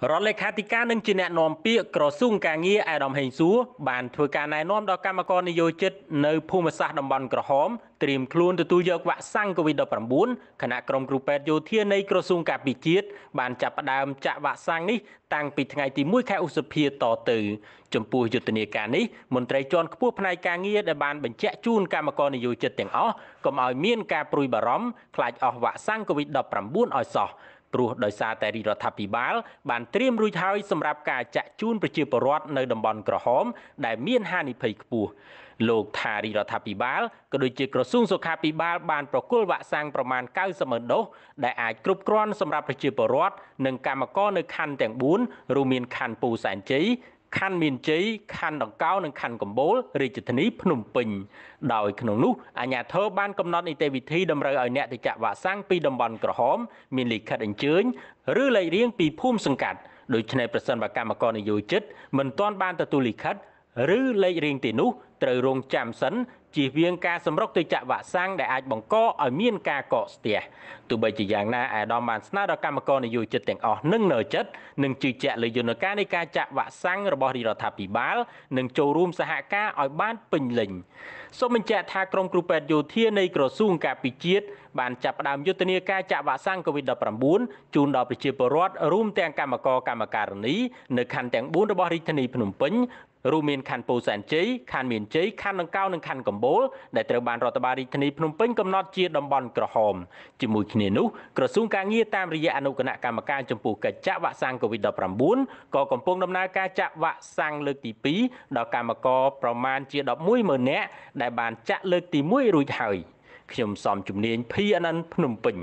រដ្ឋលេខាធិការនិងជាអ្នកណែនាំពាក្យក្រសួងការងារអែដាមហេងសួរបានធ្វើការណែនាំដល់គណៈកម្មការនយោជិតនៅភូមិសាស្ត្រតំបន់ក្រហមត្រៀមខ្លួនទទួលយកវ៉ាក់សាំង COVID-19 គណៈក្រុមគ្រូពេទ្យយោធានៃក្រសួងការពារជាតិបានចាប់ផ្ដើមចាក់វ៉ាក់សាំងនេះតាំងពីថ្ងៃទី1ខែឧសភាតទៅចំពោះយុទ្ធនាការនេះមន្ត្រីជាន់ខ្ពស់ផ្នែកការងារដែលបានបញ្ជាក់ជូនគណៈកម្មការនយោជិតទាំងអស់កុំឲ្យមានការព្រួយបារម្ភខ្លាចអស់វ៉ាក់សាំង COVID-19 ឲ្យសោះព្រោះដោយសារតែរដ្ឋាភិបាលបានត្រៀមរួចហើយសម្រាប់ការចាក់ជូនប្រជាពលរដ្ឋនៅតំបន់ក្រហម ដែលមានហានិភ័យខ្ពស់លោកថារីរដ្ឋាភិបាលក៏ដូចជាក្រសួងសុខាភិបាលបានប្រគល់វ៉ាក់សាំងប្រមាណ90,000ដុសដែលអាចគ្រប់គ្រាន់សម្រាប់ប្រជាពលរដ្ឋនិងកម្មករនៅខណ្ឌទាំង4រួមមានខណ្ឌពោធិ៍សែនជ័យខណ្ឌមានជ័យខណ្ឌដង្កោនិងខណ្ឌកំពូលរាជធានីភ្នំពេញដោយក្នុងនោះអាជ្ញាធរបានកំណត់នីតិវិធីតម្រូវឲ្យអ្នកទៅចាក់វ៉ាក់សាំងពីតំបន់ក្រហមមានលិខិតអញ្ជើញឬលេខរៀងពីភូមិសង្កាត់ដូច្នេះប្រសិនបើកម្មករនយោជិតមិនទាន់បានទទួលលិខិតឬលេខរៀងទីនោះត្រូវរងចាំសិនជៀសវាងការសម្រុកទៅចាក់វ៉ាក់សាំងដែលអាចបង្កឲ្យមានការកកស្ទះទោះបីជាយ៉ាងណាអាដាមបានស្នើដល់គណៈកម្មការនយោជិតទាំងអស់និងនៅចិត្តនឹងជឿជាក់លើយន្តការនៃការចាក់វ៉ាក់សាំងរបស់រាជរដ្ឋាភិបាល និងចូលរួមសហការឲ្យបានពេញលេញសូមបញ្ជាក់ថាក្រុមគ្រូពេទ្យយោធានៃក្រសួងការពិជាតិបានចាប់ផ្ដើមយុទ្ធនាការចាក់វ៉ាក់សាំង COVID-19 ជូនដល់ប្រជាពលរដ្ឋរួមទាំងកម្មករកម្មការិនីនៅខណ្ឌទាំង4របស់រាជធានីភ្នំពេញរួមមានខណ្ឌពោធិ៍សែនជ័យខណ្ឌមានជ័យខណ្ឌដង្កោនិងខណ្ឌកំពូលដែលត្រូវបានរដ្ឋបាលរាជធានីភ្នំពេញកំណត់ជាតំបន់ក្រហមជាមួយគ្នានោះក្រសួងការងារតាមរយៈអនុគណៈកម្មការចំពោះកិច្ចចាក់វ៉ាក់សាំង COVID-19 ក៏កំពុងដំណើរការចាក់វ៉ាក់សាំងលើកទី2ដល់កម្មករប្រមាណជា110,000នាក់ដែលបានចាក់លើកទី1រួចហើយ។ខ្ញុំសំជំនាញ PNN ភ្នំពេញ